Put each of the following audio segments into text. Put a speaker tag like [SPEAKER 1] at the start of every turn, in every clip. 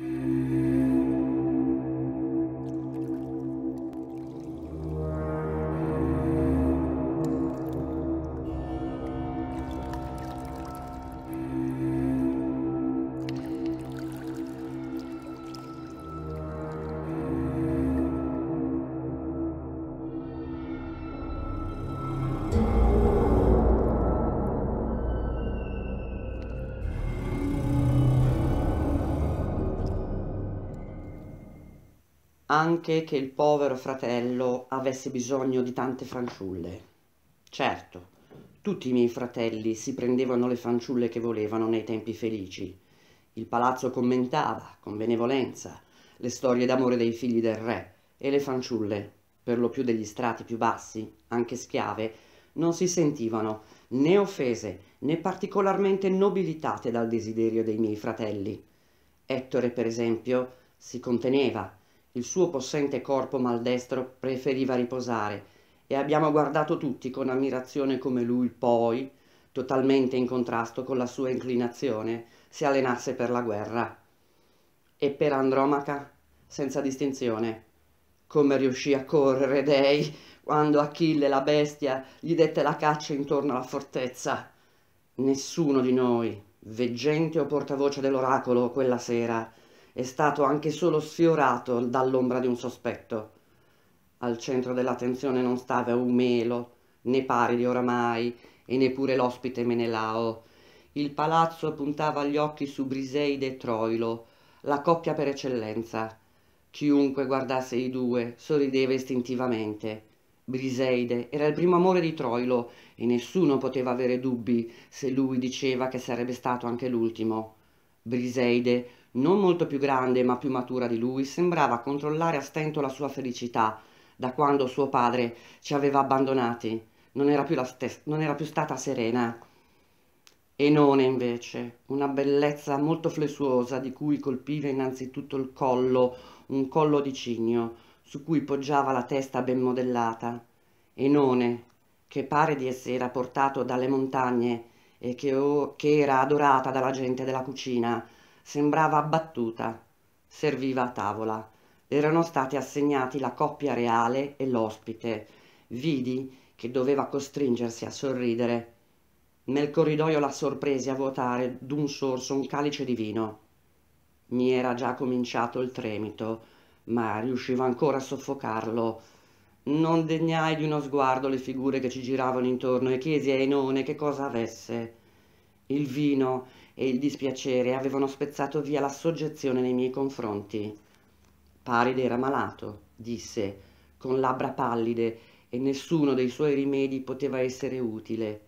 [SPEAKER 1] Mm-hmm. anche che il povero fratello avesse bisogno di tante fanciulle. Certo, tutti i miei fratelli si prendevano le fanciulle che volevano nei tempi felici. Il palazzo commentava, con benevolenza, le storie d'amore dei figli del re e le fanciulle, per lo più degli strati più bassi, anche schiave, non si sentivano né offese né particolarmente nobilitate dal desiderio dei miei fratelli. Ettore, per esempio, si conteneva, il suo possente corpo maldestro preferiva riposare e abbiamo guardato tutti con ammirazione come lui poi, totalmente in contrasto con la sua inclinazione, si allenasse per la guerra. E per Andromaca, senza distinzione. Come riuscì a correre Dei quando Achille, la bestia, gli dette la caccia intorno alla fortezza? Nessuno di noi, veggente o portavoce dell'oracolo quella sera, è stato anche solo sfiorato dall'ombra di un sospetto. Al centro dell'attenzione non stava Eumelo, né Paridi oramai, e neppure l'ospite Menelao. Il palazzo puntava gli occhi su Briseide e Troilo, la coppia per eccellenza. Chiunque guardasse i due sorrideva istintivamente. Briseide era il primo amore di Troilo e nessuno poteva avere dubbi se lui diceva che sarebbe stato anche l'ultimo. Briseide non molto più grande ma più matura di lui, sembrava controllare a stento la sua felicità da quando suo padre ci aveva abbandonati. Non era più, non era più stata serena. Enone invece, una bellezza molto flessuosa di cui colpiva innanzitutto il collo, un collo di cigno, su cui poggiava la testa ben modellata. Enone, che pare di essere portato dalle montagne e che, che era adorata dalla gente della cucina, sembrava abbattuta. Serviva a tavola. Erano stati assegnati la coppia reale e l'ospite. Vidi che doveva costringersi a sorridere. Nel corridoio la sorpresi a vuotare d'un sorso un calice di vino. Mi era già cominciato il tremito, ma riuscivo ancora a soffocarlo. Non degnai di uno sguardo le figure che ci giravano intorno e chiesi a Enone che cosa avesse. Il vino e il dispiacere avevano spezzato via la soggezione nei miei confronti. Paride era malato, disse, con labbra pallide, e nessuno dei suoi rimedi poteva essere utile.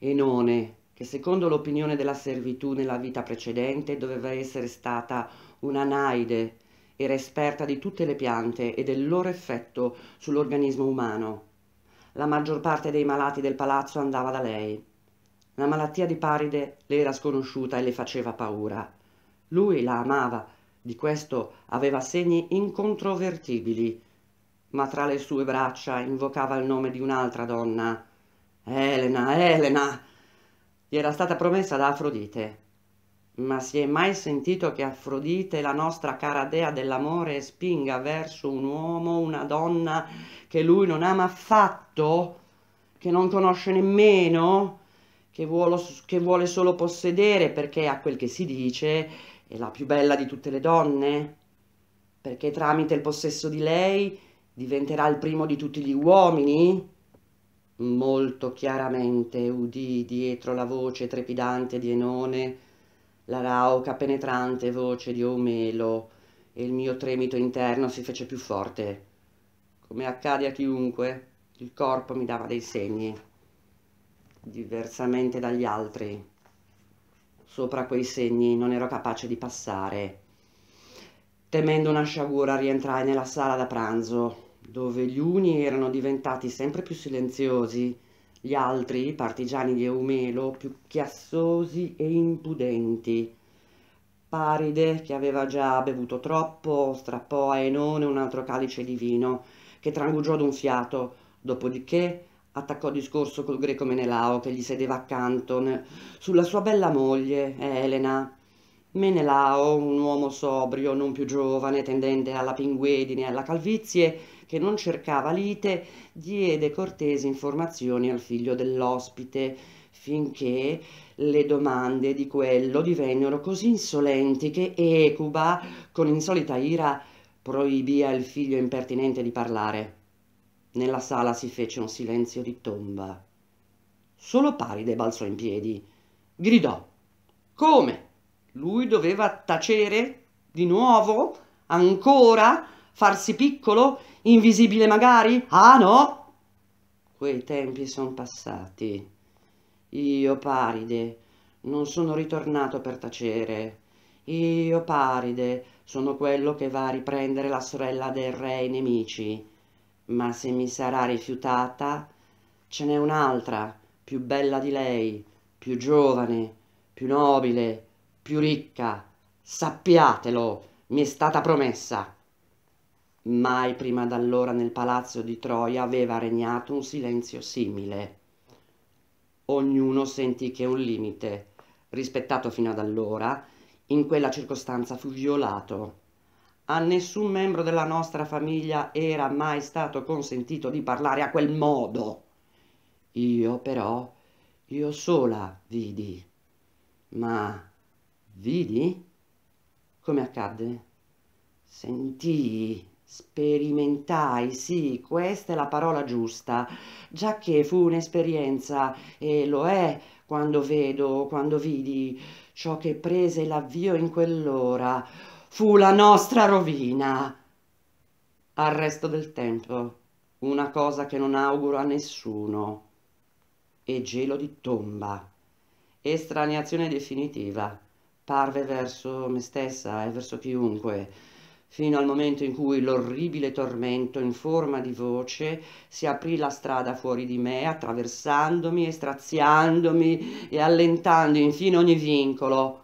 [SPEAKER 1] Enone, che secondo l'opinione della servitù nella vita precedente doveva essere stata un'anaide, era esperta di tutte le piante e del loro effetto sull'organismo umano. La maggior parte dei malati del palazzo andava da lei la malattia di Paride le era sconosciuta e le faceva paura. Lui la amava, di questo aveva segni incontrovertibili, ma tra le sue braccia invocava il nome di un'altra donna. Elena, Elena! Gli era stata promessa da Afrodite. Ma si è mai sentito che Afrodite, la nostra cara dea dell'amore, spinga verso un uomo una donna che lui non ama affatto, che non conosce nemmeno? che, vuolo, che vuole solo possedere perché a quel che si dice è la più bella di tutte le donne, perché tramite il possesso di lei diventerà il primo di tutti gli uomini? Molto chiaramente udì dietro la voce trepidante di Enone la rauca penetrante voce di Omelo e il mio tremito interno si fece più forte. Come accade a chiunque, il corpo mi dava dei segni diversamente dagli altri. Sopra quei segni non ero capace di passare. Temendo una sciagura rientrai nella sala da pranzo, dove gli uni erano diventati sempre più silenziosi, gli altri, partigiani di Eumelo, più chiassosi e impudenti. Paride, che aveva già bevuto troppo, strappò a Enone un altro calice di vino, che trangugiò d'un fiato, dopodiché attaccò discorso col greco Menelao che gli sedeva accanto sulla sua bella moglie, Elena. Menelao, un uomo sobrio, non più giovane, tendente alla pinguedine e alla calvizie, che non cercava lite, diede cortesi informazioni al figlio dell'ospite, finché le domande di quello divennero così insolenti che Ecuba, con insolita ira, proibì al figlio impertinente di parlare. Nella sala si fece un silenzio di tomba. Solo Paride balzò in piedi. Gridò. Come? Lui doveva tacere? Di nuovo? Ancora? Farsi piccolo? Invisibile magari? Ah no! Quei tempi sono passati. Io, Paride, non sono ritornato per tacere. Io, Paride, sono quello che va a riprendere la sorella del re ai nemici ma se mi sarà rifiutata, ce n'è un'altra, più bella di lei, più giovane, più nobile, più ricca. Sappiatelo, mi è stata promessa. Mai prima d'allora nel palazzo di Troia aveva regnato un silenzio simile. Ognuno sentì che un limite, rispettato fino ad allora, in quella circostanza fu violato a nessun membro della nostra famiglia era mai stato consentito di parlare a quel modo. Io però, io sola vidi. Ma vidi? Come accadde? Sentii, sperimentai, sì, questa è la parola giusta, già che fu un'esperienza, e lo è quando vedo, quando vidi, ciò che prese l'avvio in quell'ora, fu la nostra rovina. Al resto del tempo, una cosa che non auguro a nessuno, e gelo di tomba, estraniazione definitiva, parve verso me stessa e verso chiunque, fino al momento in cui l'orribile tormento in forma di voce si aprì la strada fuori di me, attraversandomi e straziandomi e allentando infine ogni vincolo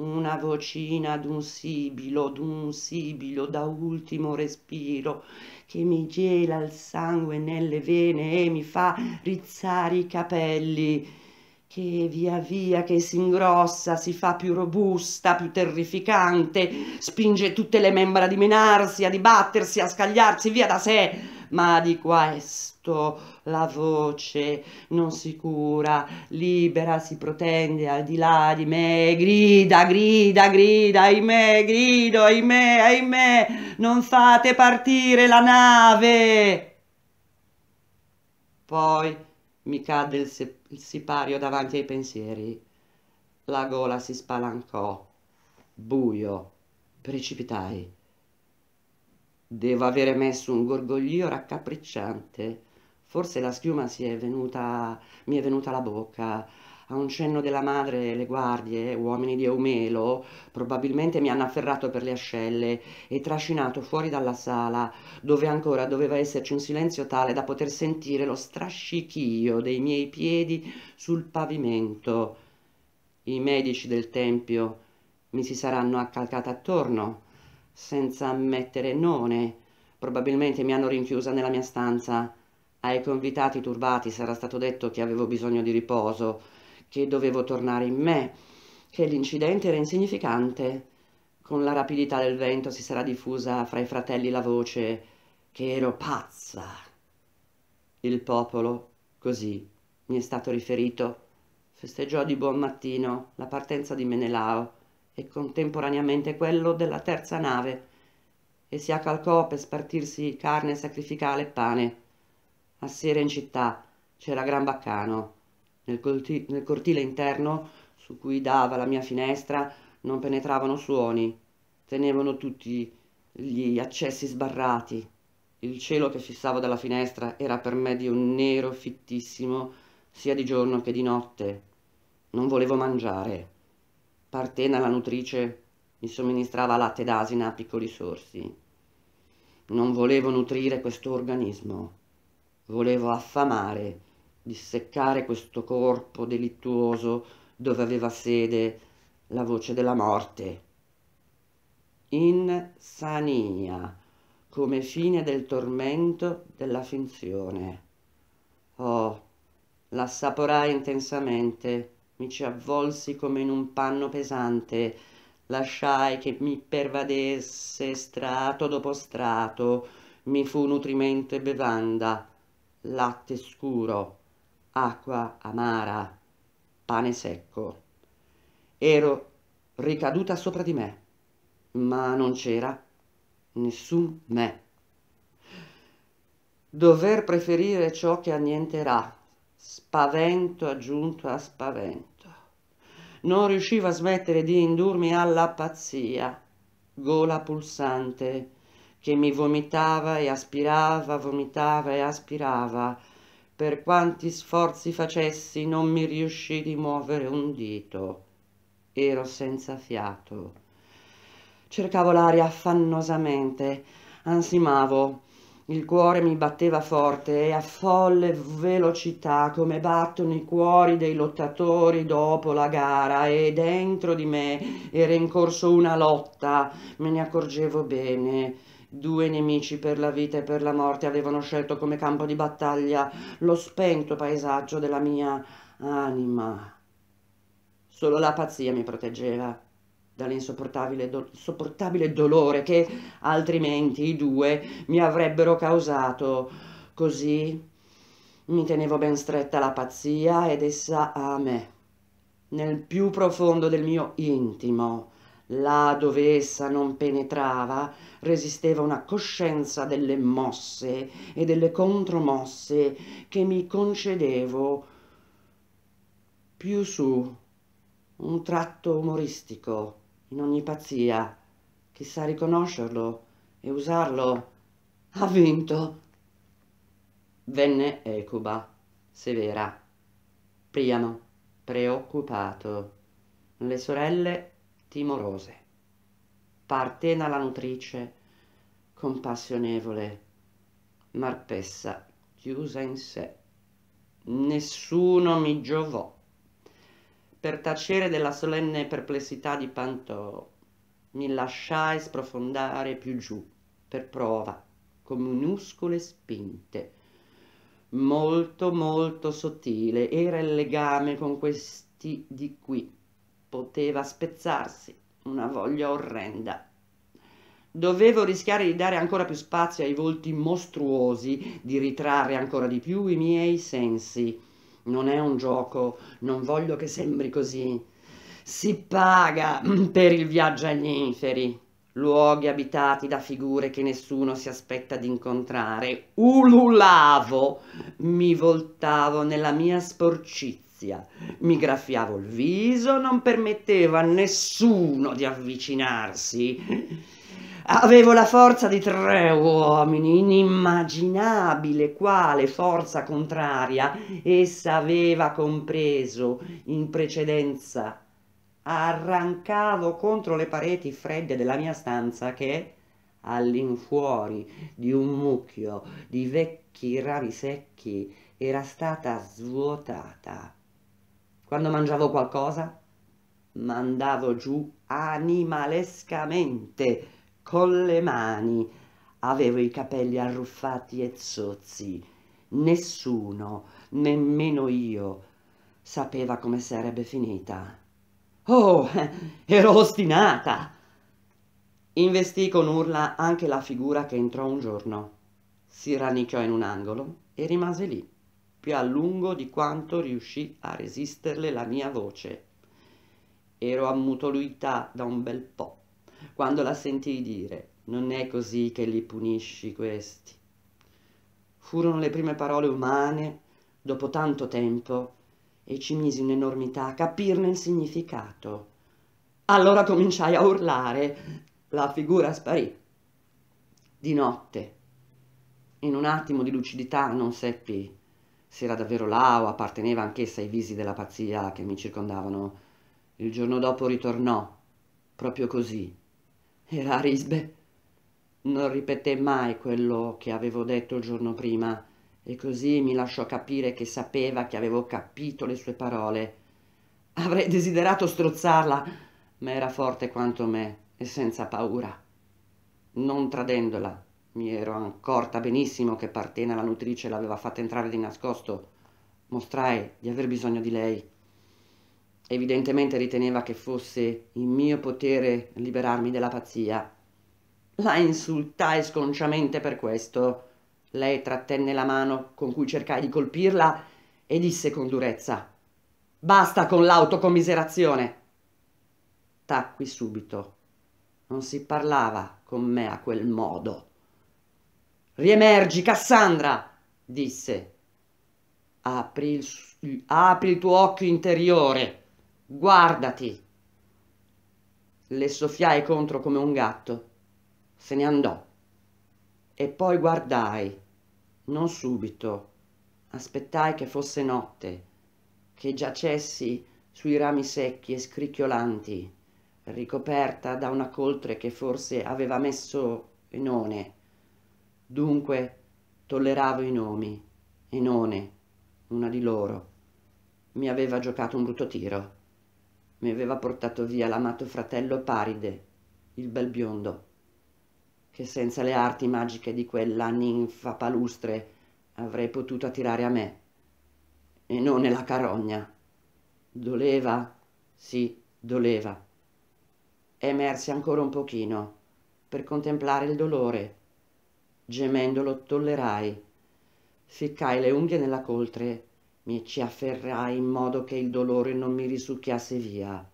[SPEAKER 1] una vocina d'un sibilo, d'un sibilo da ultimo respiro che mi gela il sangue nelle vene e mi fa rizzare i capelli che via via che si ingrossa, si fa più robusta, più terrificante, spinge tutte le membra a dimenarsi, a dibattersi, a scagliarsi via da sé ma di questo la voce non si cura, libera si protende al di là di me, grida, grida, grida, ahimè, grido, ahimè, ahimè, non fate partire la nave. Poi mi cadde il, il sipario davanti ai pensieri, la gola si spalancò, buio, precipitai Devo avere messo un gorgoglio raccapricciante. Forse la schiuma si è venuta, mi è venuta alla bocca. A un cenno della madre, le guardie, uomini di Eumelo, probabilmente mi hanno afferrato per le ascelle e trascinato fuori dalla sala, dove ancora doveva esserci un silenzio tale da poter sentire lo strascichio dei miei piedi sul pavimento. I medici del tempio mi si saranno accalcati attorno senza ammettere none. Probabilmente mi hanno rinchiusa nella mia stanza. Ai convitati turbati sarà stato detto che avevo bisogno di riposo, che dovevo tornare in me, che l'incidente era insignificante. Con la rapidità del vento si sarà diffusa fra i fratelli la voce che ero pazza. Il popolo, così mi è stato riferito, festeggiò di buon mattino la partenza di Menelao e contemporaneamente quello della terza nave, e si accalcò per spartirsi carne sacrificale e pane. A sera in città c'era gran baccano. Nel, nel cortile interno, su cui dava la mia finestra, non penetravano suoni. Tenevano tutti gli accessi sbarrati. Il cielo che fissavo dalla finestra era per me di un nero fittissimo, sia di giorno che di notte. Non volevo mangiare. Partena la nutrice mi somministrava latte d'asina a piccoli sorsi. Non volevo nutrire questo organismo, volevo affamare, disseccare questo corpo delittuoso dove aveva sede la voce della morte. Insania, come fine del tormento della finzione. Oh, l'assaporai intensamente mi ci avvolsi come in un panno pesante, lasciai che mi pervadesse strato dopo strato, mi fu nutrimento e bevanda, latte scuro, acqua amara, pane secco. Ero ricaduta sopra di me, ma non c'era nessun me. Dover preferire ciò che annienterà, spavento aggiunto a spavento non riusciva a smettere di indurmi alla pazzia, gola pulsante, che mi vomitava e aspirava, vomitava e aspirava. Per quanti sforzi facessi non mi riuscì di muovere un dito. Ero senza fiato. Cercavo l'aria affannosamente, ansimavo, il cuore mi batteva forte e a folle velocità come battono i cuori dei lottatori dopo la gara e dentro di me era in corso una lotta, me ne accorgevo bene. Due nemici per la vita e per la morte avevano scelto come campo di battaglia lo spento paesaggio della mia anima. Solo la pazzia mi proteggeva dall'insopportabile do- dolore che altrimenti i due mi avrebbero causato. Così mi tenevo ben stretta la pazzia ed essa a me, nel più profondo del mio intimo. Là dove essa non penetrava, resisteva una coscienza delle mosse e delle contromosse che mi concedevo più su un tratto umoristico in ogni pazzia Chissà riconoscerlo e usarlo ha vinto venne ecuba severa priamo preoccupato le sorelle timorose partena la nutrice compassionevole marpessa chiusa in sé nessuno mi giovò per tacere della solenne perplessità di Pantò, mi lasciai sprofondare più giù, per prova, con minuscole spinte. Molto, molto sottile era il legame con questi di qui. Poteva spezzarsi, una voglia orrenda. Dovevo rischiare di dare ancora più spazio ai volti mostruosi, di ritrarre ancora di più i miei sensi non è un gioco, non voglio che sembri così. Si paga per il viaggio agli inferi, luoghi abitati da figure che nessuno si aspetta di incontrare. Ululavo, mi voltavo nella mia sporcizia, mi graffiavo il viso, non permettevo a nessuno di avvicinarsi. Avevo la forza di tre uomini, inimmaginabile quale forza contraria essa aveva compreso in precedenza. Arrancavo contro le pareti fredde della mia stanza che, all'infuori di un mucchio di vecchi rami secchi, era stata svuotata. Quando mangiavo qualcosa, mandavo giù animalescamente con le mani. Avevo i capelli arruffati e zozzi. Nessuno, nemmeno io, sapeva come sarebbe finita. Oh, ero ostinata! Investì con urla anche la figura che entrò un giorno. Si rannicchiò in un angolo e rimase lì, più a lungo di quanto riuscì a resisterle la mia voce. Ero ammutolita da un bel po' quando la sentii dire non è così che li punisci questi. Furono le prime parole umane, dopo tanto tempo, e ci misi un'enormità a capirne il significato. Allora cominciai a urlare, la figura sparì. Di notte, in un attimo di lucidità, non seppi se era davvero là o apparteneva anch'essa ai visi della pazzia che mi circondavano. Il giorno dopo ritornò, proprio così, e la risbe. Non ripeté mai quello che avevo detto il giorno prima e così mi lasciò capire che sapeva che avevo capito le sue parole. Avrei desiderato strozzarla, ma era forte quanto me e senza paura. Non tradendola, mi ero accorta benissimo che Partena la nutrice l'aveva fatta entrare di nascosto. Mostrai di aver bisogno di lei. Evidentemente riteneva che fosse in mio potere liberarmi della pazzia. La insultai sconciamente per questo. Lei trattenne la mano con cui cercai di colpirla e disse con durezza Basta con l'autocommiserazione. Tacqui subito. Non si parlava con me a quel modo. Riemergi, Cassandra, disse. Apri il, apri il tuo occhio interiore. Guardati! Le soffiai contro come un gatto. Se ne andò. E poi guardai, non subito. Aspettai che fosse notte, che giacessi sui rami secchi e scricchiolanti, ricoperta da una coltre che forse aveva messo Enone. Dunque tolleravo i nomi. Enone, una di loro, mi aveva giocato un brutto tiro mi aveva portato via l'amato fratello Paride, il bel biondo, che senza le arti magiche di quella ninfa palustre avrei potuto attirare a me, e non nella carogna. Doleva, sì, doleva. Emersi ancora un pochino, per contemplare il dolore. Gemendo tollerai. Ficcai le unghie nella coltre mi ci afferrai in modo che il dolore non mi risucchiasse via.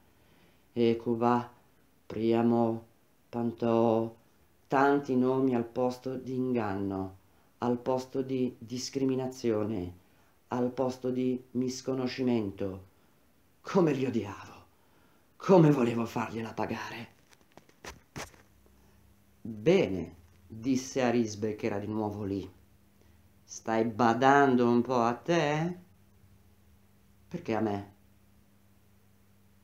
[SPEAKER 1] Ecuba, Priamo, Pantò, tanti nomi al posto di inganno, al posto di discriminazione, al posto di misconoscimento. Come li odiavo, come volevo fargliela pagare. Bene, disse Arisbe che era di nuovo lì. Stai badando un po' a te? Perché a me?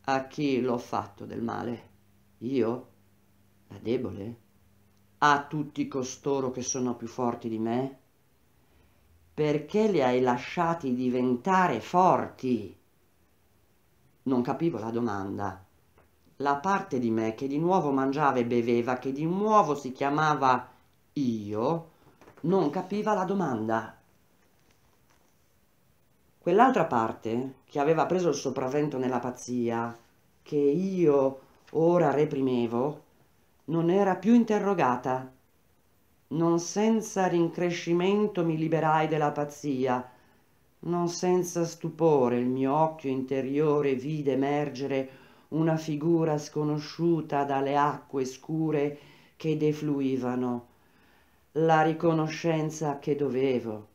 [SPEAKER 1] A chi l'ho fatto del male? Io? La debole? A tutti costoro che sono più forti di me? Perché li hai lasciati diventare forti? Non capivo la domanda. La parte di me che di nuovo mangiava e beveva, che di nuovo si chiamava io, non capiva la domanda Quell'altra parte che aveva preso il sopravvento nella pazzia, che io ora reprimevo, non era più interrogata. Non senza rincrescimento mi liberai della pazzia, non senza stupore il mio occhio interiore vide emergere una figura sconosciuta dalle acque scure che defluivano, la riconoscenza che dovevo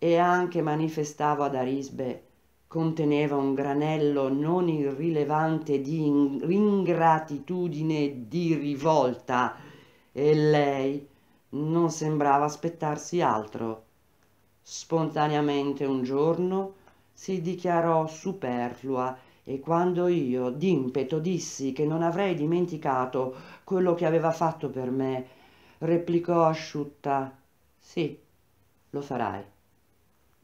[SPEAKER 1] e anche manifestavo ad Arisbe conteneva un granello non irrilevante di ingratitudine e di rivolta e lei non sembrava aspettarsi altro. Spontaneamente un giorno si dichiarò superflua e quando io d'impeto dissi che non avrei dimenticato quello che aveva fatto per me, replicò asciutta, sì, lo farai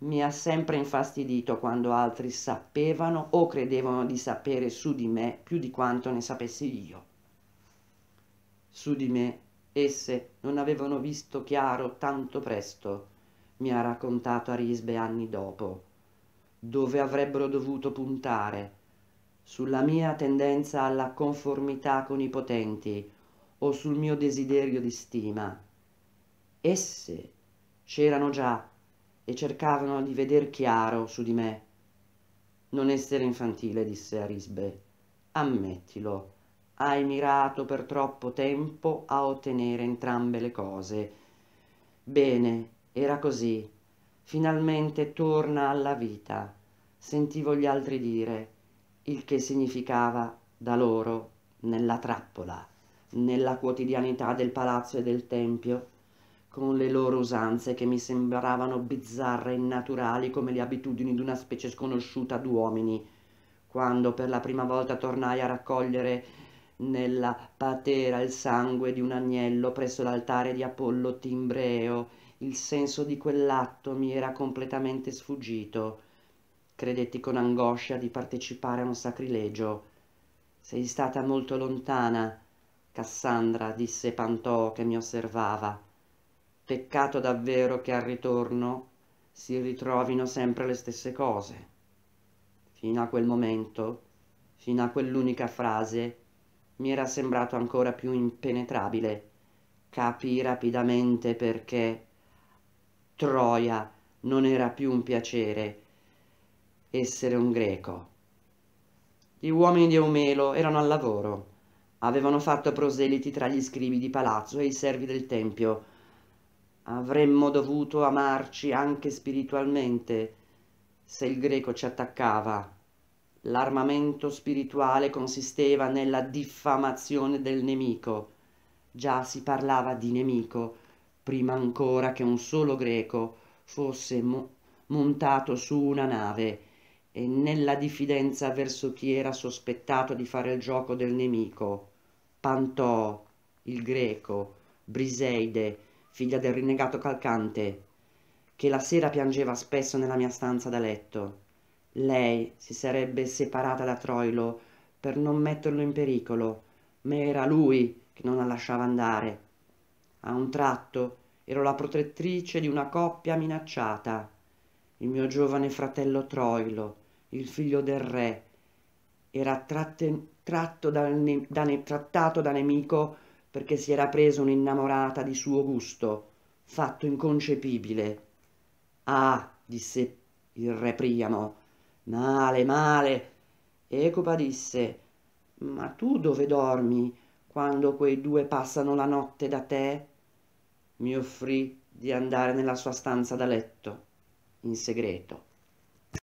[SPEAKER 1] mi ha sempre infastidito quando altri sapevano o credevano di sapere su di me più di quanto ne sapessi io. Su di me esse non avevano visto chiaro tanto presto, mi ha raccontato Arisbe anni dopo, dove avrebbero dovuto puntare, sulla mia tendenza alla conformità con i potenti o sul mio desiderio di stima. Esse c'erano già e cercavano di veder chiaro su di me. Non essere infantile, disse Arisbe. Ammettilo, hai mirato per troppo tempo a ottenere entrambe le cose. Bene, era così. Finalmente torna alla vita. Sentivo gli altri dire, il che significava da loro nella trappola, nella quotidianità del palazzo e del tempio, con le loro usanze che mi sembravano bizzarre e innaturali come le abitudini di una specie sconosciuta d'uomini. Quando per la prima volta tornai a raccogliere nella patera il sangue di un agnello presso l'altare di Apollo Timbreo, il senso di quell'atto mi era completamente sfuggito. Credetti con angoscia di partecipare a un sacrilegio. Sei stata molto lontana, Cassandra, disse Pantò che mi osservava. Peccato davvero che al ritorno si ritrovino sempre le stesse cose. Fino a quel momento, fino a quell'unica frase, mi era sembrato ancora più impenetrabile. Capì rapidamente perché Troia non era più un piacere essere un greco. Gli uomini di Eumelo erano al lavoro, avevano fatto proseliti tra gli scrivi di palazzo e i servi del tempio, avremmo dovuto amarci anche spiritualmente se il greco ci attaccava. L'armamento spirituale consisteva nella diffamazione del nemico. Già si parlava di nemico prima ancora che un solo greco fosse mo montato su una nave e nella diffidenza verso chi era sospettato di fare il gioco del nemico. Pantò, il greco, Briseide, figlia del rinnegato calcante, che la sera piangeva spesso nella mia stanza da letto. Lei si sarebbe separata da Troilo per non metterlo in pericolo, ma era lui che non la lasciava andare. A un tratto ero la protettrice di una coppia minacciata, il mio giovane fratello Troilo, il figlio del re, era tratten- tratto da da trattato da nemico perché si era preso un'innamorata di suo gusto, fatto inconcepibile. Ah, disse il re Priamo, male, male. Ecopa disse, ma tu dove dormi quando quei due passano la notte da te? Mi offrì di andare nella sua stanza da letto, in segreto.